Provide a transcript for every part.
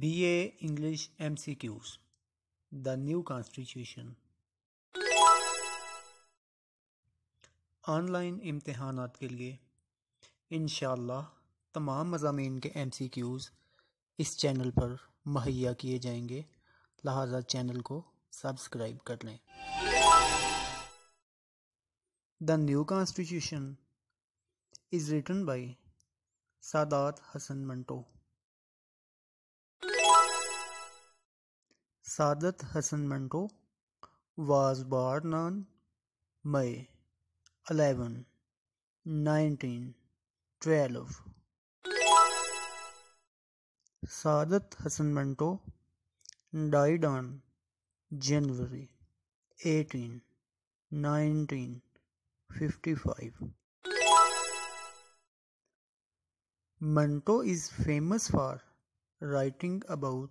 B A English MCQs the new constitution online इम्तहान के लिए इन तमाम मजामी के एम सी क्यूज़ इस चैनल पर मुहैया किए जाएंगे लिहाजा चैनल को सब्सक्राइब कर लें the new constitution is written by Sadat Hassan Manto Sadat Hassan Manto was born on May 11, 1912. Sadat Hassan Manto died on January 18, 1955. Manto is famous for writing about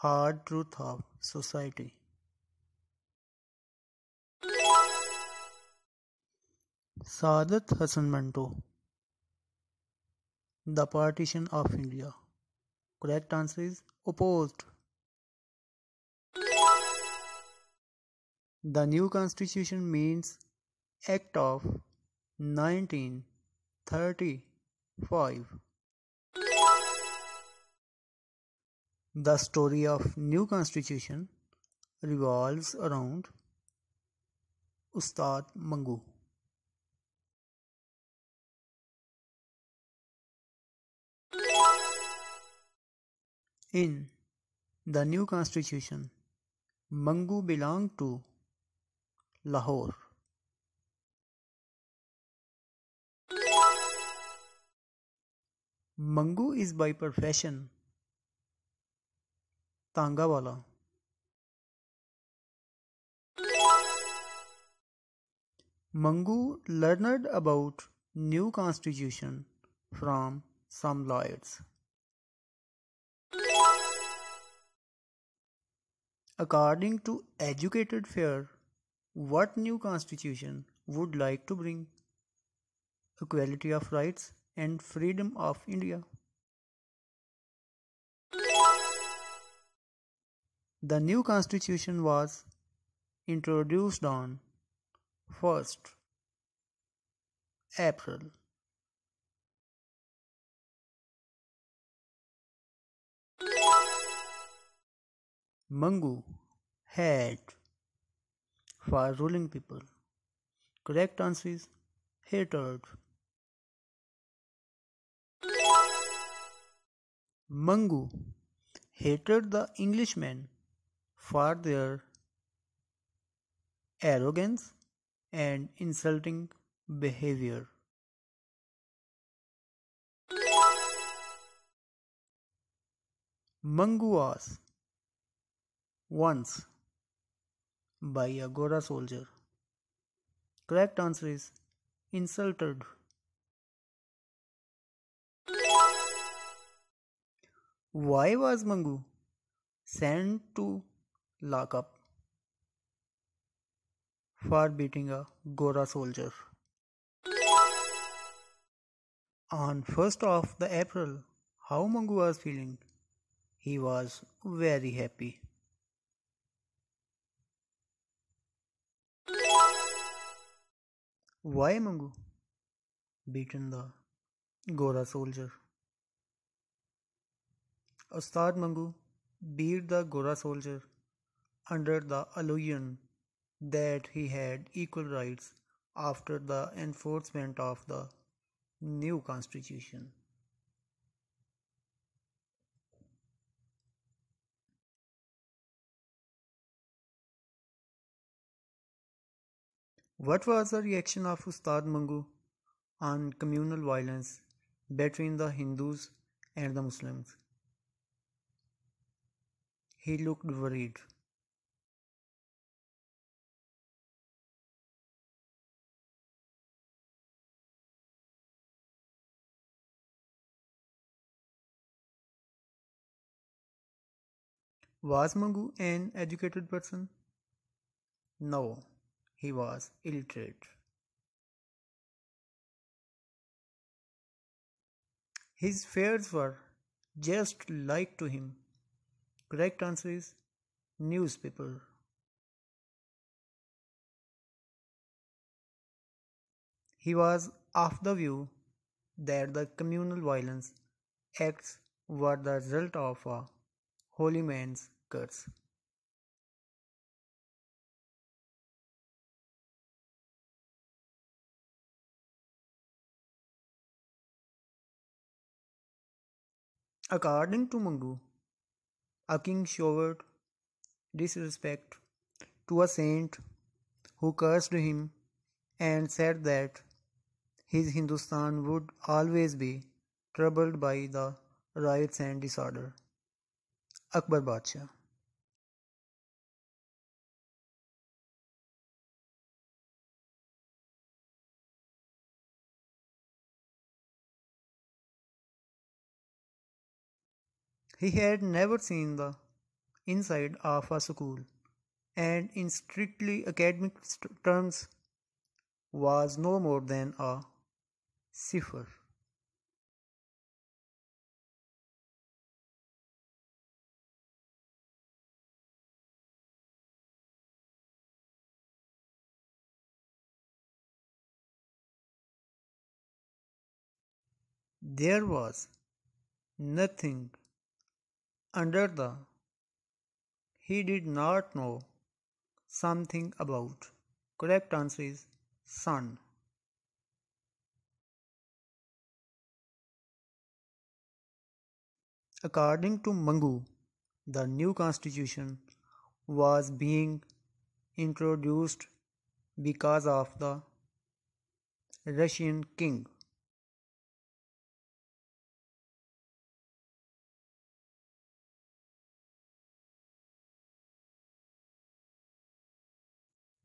hard truth of society. Sadat Hasan Manto The Partition of India Correct answer is opposed. The new constitution means Act of 1935 The story of new constitution revolves around Ustad Mangu. In the new constitution, Mangu belonged to Lahore. Mangu is by profession तांगा Mangu learned about new constitution from some lawyers. According to educated fair, what new constitution would like to bring? Equality of rights and freedom of India. The new constitution was introduced on 1st April. Mangu had. for ruling people. Correct answer is hatred. Mangu hated the Englishman for their arrogance and insulting behavior. Mangu was once by a Gora soldier. Correct answer is insulted. Why was Mangu sent to lockup for beating a Gora soldier. On 1st of the April, how Mungu was feeling? He was very happy. Why Mungu? Beaten the Gora soldier. Ustad Mungu beat the Gora soldier under the illusion that he had equal rights after the enforcement of the new constitution. What was the reaction of Ustad Mangu on communal violence between the Hindus and the Muslims? He looked worried. Was Mungu an educated person? No, he was illiterate. His fares were just like to him. Correct answer is newspaper. He was of the view that the communal violence acts were the result of a Holy man's curse. According to Mungu, a king showed disrespect to a saint who cursed him and said that his Hindustan would always be troubled by the riots and disorder. Akbar Badshah He had never seen the inside of a school, and in strictly academic terms, was no more than a cipher. There was nothing under the he did not know something about. Correct answer is sun. According to Mangu, the new constitution was being introduced because of the Russian king.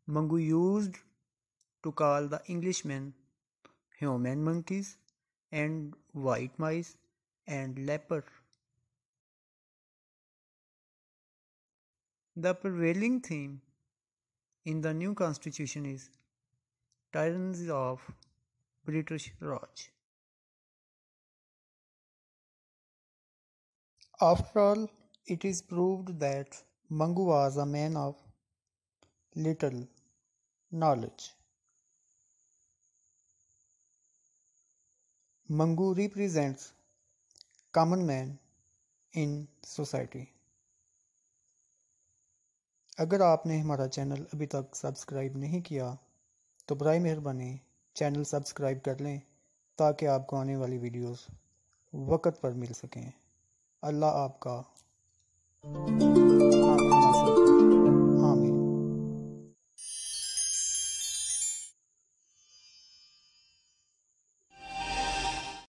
Mangu used to call the Englishmen human monkeys and white mice and leper. The prevailing theme in the new constitution is tyranny of British Raj. After all, it is proved that Mangu was a man of little knowledge. Mangu represents common man in society अगर आपने हमारा channel अभी तक subscribe नहीं किया तो बर मेहरबानी चैनल सब्सक्राइब कर लें ताकि आपको आने वाली वीडियोस वक्त पर मिल सकें अल्लाह आपका